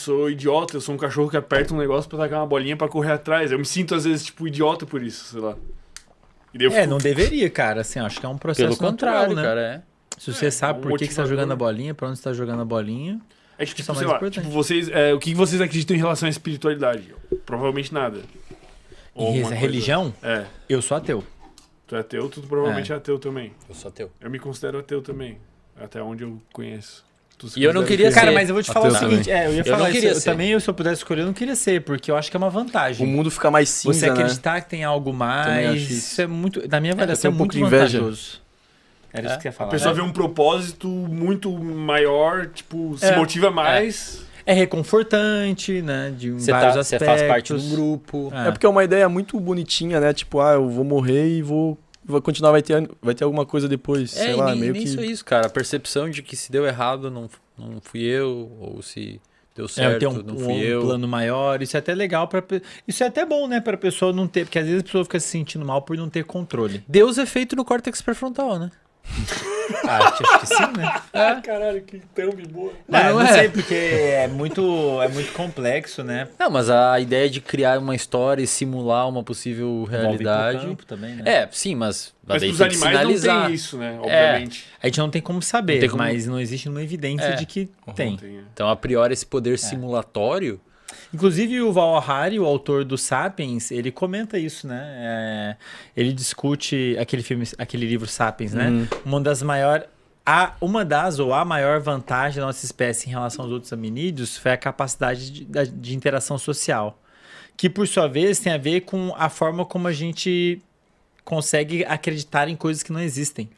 sou idiota, eu sou um cachorro que aperta um negócio pra tacar uma bolinha pra correr atrás. Eu me sinto, às vezes, tipo, idiota por isso, sei lá. É, fico... não deveria, cara. Assim, acho que é um processo Pelo contrário, né? cara, é. Se você é, sabe por que, que você tá jogando a bolinha, pra onde você tá jogando a bolinha. É tipo, que, tipo, sei lá, tipo, vocês, é, o que vocês acreditam em relação à espiritualidade? Provavelmente nada. Ou e religião? É. Eu sou ateu. Tu é ateu, tu provavelmente é. é ateu também. Eu sou ateu. Eu me considero ateu também, até onde eu conheço e eu não queria ser. Cara, mas eu vou te falar o seguinte: é, eu ia eu falar isso. Eu também, se eu pudesse escolher, eu não queria ser, porque eu acho que é uma vantagem. O mundo fica mais cinza. Você né? acreditar né? que tem algo mais. Isso. é muito. Na minha é, avaliação, é, um pouco de vantajoso. Era é? isso que ia falar. A pessoa né? vê um propósito muito maior, tipo, se é. motiva é. mais. É. reconfortante, né? De um você, tá, você faz parte de um grupo. É. porque é uma ideia muito bonitinha, né? Tipo, ah, eu vou morrer e vou vai continuar, vai ter, vai ter alguma coisa depois, é, sei lá, nem, meio nem que... é isso, cara. A percepção de que se deu errado não, não fui eu, ou se deu é, certo, é, um, não fui um eu. plano maior, isso é até legal para Isso é até bom, né, pra pessoa não ter... Porque às vezes a pessoa fica se sentindo mal por não ter controle. Deus é feito no córtex pré-frontal, né? Ah, acho que sim, né? Ah, é. caralho, que tão boa. Não, não, não é. sei, porque é muito, é muito complexo, né? Não, mas a ideia de criar uma história e simular uma possível realidade. Também, né? É, sim, mas. Mas os animais sinalizar. não tem isso, né? É. Obviamente. É, a gente não tem como saber, não tem como... mas não existe uma evidência é. de que tem. tem. É. Então, a priori, esse poder simulatório Inclusive, o Val Harari, o autor do Sapiens, ele comenta isso, né? É, ele discute aquele filme, aquele livro Sapiens, né? Hum. Uma das maiores. A, uma das ou a maior vantagem da nossa espécie em relação aos outros hominídeos foi a capacidade de, de interação social. Que, por sua vez, tem a ver com a forma como a gente consegue acreditar em coisas que não existem.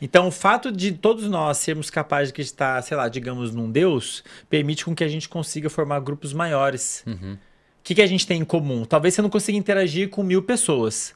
Então, o fato de todos nós sermos capazes de estar, sei lá, digamos, num Deus, permite com que a gente consiga formar grupos maiores. Uhum. O uhum. que, que a gente tem em comum? Talvez você não consiga interagir com mil pessoas,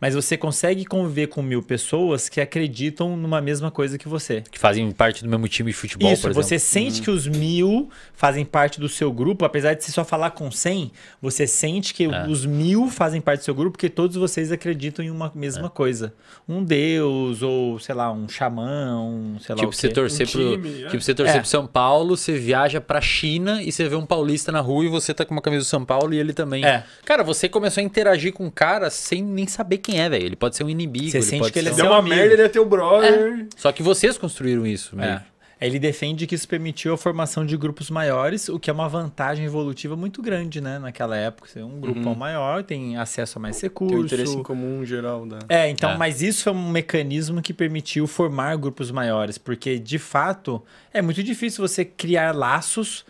mas você consegue conviver com mil pessoas que acreditam numa mesma coisa que você. Que fazem parte do mesmo time de futebol, Isso, você sente hum. que os mil fazem parte do seu grupo, apesar de você só falar com cem, você sente que é. os mil fazem parte do seu grupo porque todos vocês acreditam em uma mesma é. coisa. Um deus, ou sei lá, um xamã, um sei lá tipo, o quê. Né? Tipo, você torcer um time, pro, é. você torcer pro São Paulo, você viaja pra China e você vê um paulista na rua e você tá com uma camisa do São Paulo e ele também. É. Cara, você começou a interagir com o um cara sem nem saber quem é, velho. Ele pode ser um inimigo. Você ele sente pode que ele ser é uma merda, ele é teu brother. É. Só que vocês construíram isso, né? Ele defende que isso permitiu a formação de grupos maiores, o que é uma vantagem evolutiva muito grande, né? Naquela época, ser é um grupo uhum. maior tem acesso a mais recursos. Tem interesse em comum geral, né? É, então, é. mas isso é um mecanismo que permitiu formar grupos maiores, porque de fato é muito difícil você criar laços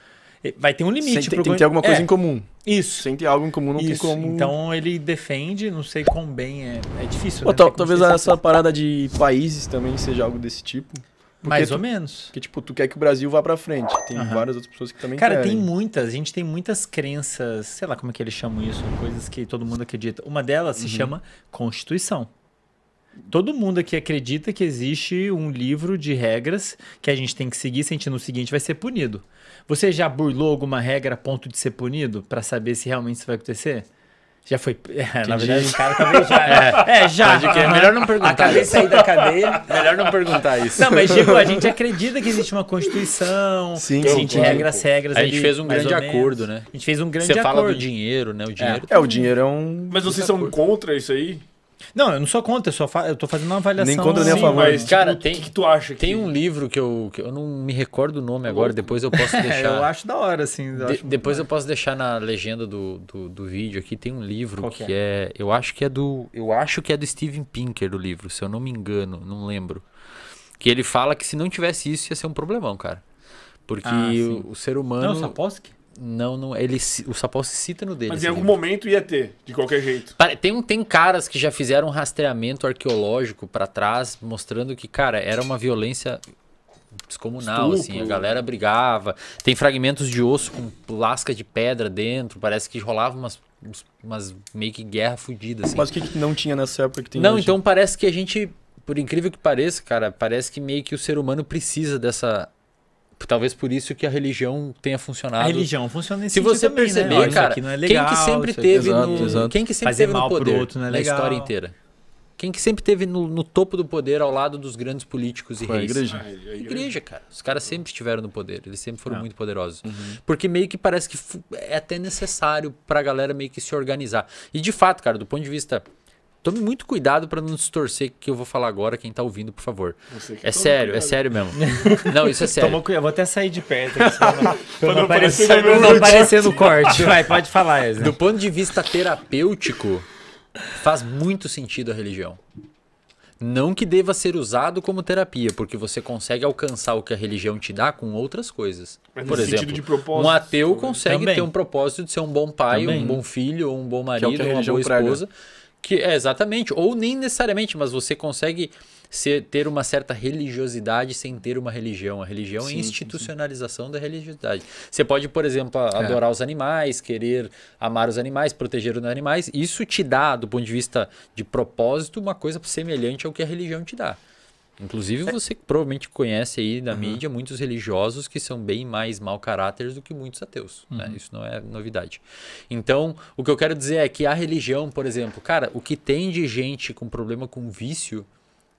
Vai ter um limite. tem, tem que ter alguma coisa é. em comum. Isso. Sem ter algo em comum, não Isso. tem como. Então ele defende, não sei quão bem é. É difícil. Né? Tal, talvez essa sabe. parada de países também seja algo desse tipo. Porque Mais tu, ou menos. Porque, tipo, tu quer que o Brasil vá pra frente. Tem uhum. várias outras pessoas que também Cara, querem. tem muitas. A gente tem muitas crenças, sei lá como é que eles chamam isso, coisas que todo mundo acredita. Uma delas uhum. se chama Constituição. Todo mundo aqui acredita que existe um livro de regras que a gente tem que seguir, se a gente não seguir, a gente vai ser punido. Você já burlou alguma regra a ponto de ser punido para saber se realmente isso vai acontecer? Já foi. É, na verdade, o cara também já. É, é já. Que é melhor não perguntar. Acabei de sair da cadeia. Melhor não perguntar isso. Não, mas tipo a gente acredita que existe uma Constituição, Sim, que existe regras, regras. A gente fez um grande acordo, né? A gente fez um grande Você acordo. Você fala do dinheiro, né? O é. dinheiro. É, é o dinheiro é um. Mas vocês são acordo. contra isso aí? Não, eu não sou contra, eu, só fa... eu tô fazendo uma avaliação. Nem contra nem a favor. Mas, cara, tipo, tem, que, tu acha? Que... Tem um livro que eu, que eu não me recordo o nome tá agora, depois eu posso é, deixar. eu acho da hora, assim. Eu de, depois eu posso deixar na legenda do, do, do vídeo aqui, tem um livro que é? é? Eu acho que é do. Eu acho que é do Steven Pinker do livro, se eu não me engano, não lembro. Que ele fala que se não tivesse isso, ia ser um problemão, cara. Porque ah, o, o, ser humano. Não, Sapowski? Não, não, ele, o Sapol se cita no dele. Mas em assim. algum momento ia ter, de qualquer jeito. Tem, tem caras que já fizeram um rastreamento arqueológico para trás, mostrando que, cara, era uma violência descomunal, Estupro. assim, a galera brigava. Tem fragmentos de osso com lasca de pedra dentro, parece que rolava umas, umas meio que guerra fodida, assim. Mas o que, que não tinha nessa época que tem Não, hoje? então parece que a gente, por incrível que pareça, cara, parece que meio que o ser humano precisa dessa Talvez por isso que a religião tenha funcionado. A religião funciona nesse Se você também, né? perceber, né? cara, é legal, quem que sempre teve é... no, exato. quem que sempre Fazer teve no poder outro, é na história inteira. Quem que sempre teve no, no, topo do poder ao lado dos grandes políticos e é reis? Ah, a igreja. A igreja, cara. Os caras sempre estiveram no poder. Eles sempre foram Não. É. muito poderosos. Uhum. Porque meio que parece que é até necessário para a galera meio que se organizar. E de fato, cara, do ponto de vista Tome muito cuidado para não distorcer o que eu vou falar agora, quem tá ouvindo, por favor. É sério, é cuidado. é sério mesmo. não, isso é sério. Toma cuidado, vou até sair de perto. Quando não aparecer, não aparecer no corte. Vai, pode falar, Ezra. Do ponto de vista terapêutico, faz muito sentido a religião. Não que deva ser usado como terapia, porque você consegue alcançar o que a religião te dá com outras coisas. Mas Por exemplo, um ateu consegue também. ter um propósito de ser um bom pai, também. um bom filho, um bom marido, é uma boa esposa. Que, é, exatamente, ou nem necessariamente, mas você consegue ser, ter uma certa religiosidade sem ter uma religião. A religião é sim, é a institucionalização sim, sim. da religiosidade. Você pode, por exemplo, é. adorar é. os animais, querer amar os animais, proteger os animais. Isso te dá, do ponto de vista de propósito, uma coisa semelhante ao que a religião te dá. Inclusive, é. você provavelmente conhece aí na uhum. mídia muitos religiosos que são bem mais mau caráter do que muitos ateus. Né? Uhum. Né? Isso não é novidade. Então, o que eu quero dizer é que a religião, por exemplo, cara, o que tem de gente com problema com vício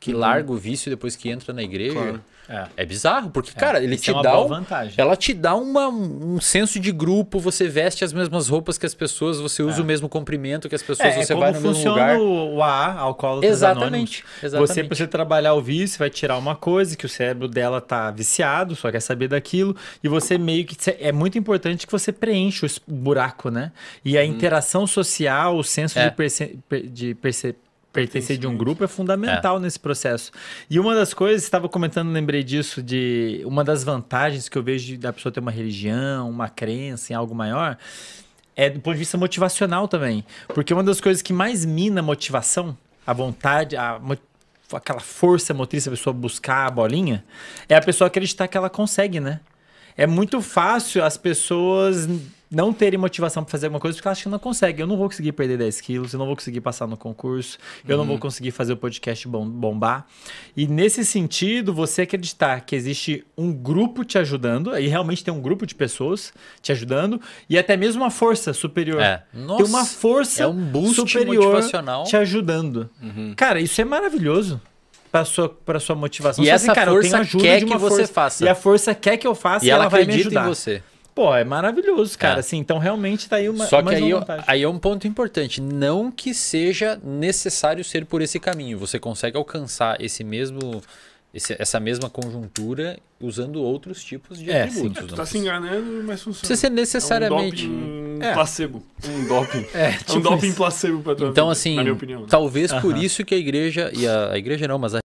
que hum. larga o vício depois que entra na igreja. Claro. É. é. bizarro, porque, é. cara, ele Isso te é dá. Um, vantagem. Ela te dá uma, um senso de grupo, você veste as mesmas roupas que as pessoas, você usa é. o mesmo comprimento que as pessoas, é, é você vai no mesmo lugar. O AA, alcoólatras Exatamente. Exatamente. Você, pra você trabalhar o vício, vai tirar uma coisa que o cérebro dela tá viciado, só quer saber daquilo, e você meio que. É muito importante que você preencha o buraco, né? E a hum. interação social, o senso de, de percepção pertencer de um grupo é fundamental é. nesse processo. E uma das coisas, estava comentando, lembrei disso, de uma das vantagens que eu vejo da pessoa ter uma religião, uma crença em algo maior, é do ponto de vista motivacional também. Porque uma das coisas que mais mina a motivação, a vontade, a aquela força motriz, a pessoa buscar a bolinha, é a pessoa acreditar que ela consegue, né? É muito fácil as pessoas não terem motivação para fazer alguma coisa, porque elas acham que não conseguem. Eu não vou conseguir perder 10 quilos, eu não vou conseguir passar no concurso, eu uhum. não vou uhum. conseguir fazer o podcast bombar. E nesse sentido, você acreditar que existe um grupo te ajudando, e realmente tem um grupo de pessoas te ajudando, e até mesmo uma força superior. É. Nossa, tem uma força é um boost superior te ajudando. Uhum. Cara, isso é maravilhoso para sua para sua motivação. E essa assim, cara, força eu tenho ajuda quer de uma que você faça. E a força quer que eu faça e, e ela, ela vai me ajudar. em você. Pô, é maravilhoso, cara. É. Assim, então realmente tá aí uma. Só que aí, aí é um ponto importante. Não que seja necessário ser por esse caminho. Você consegue alcançar esse mesmo. Esse, essa mesma conjuntura usando outros tipos de é, atributos. Sim. É, tu tá se enganando, mas funciona. Precisa ser necessariamente. É um é. placebo. Um doping. É, é tipo um doping isso. placebo pra tua Então, vida, assim, na minha opinião, né? talvez uh -huh. por isso que a igreja. E a, a igreja não, mas a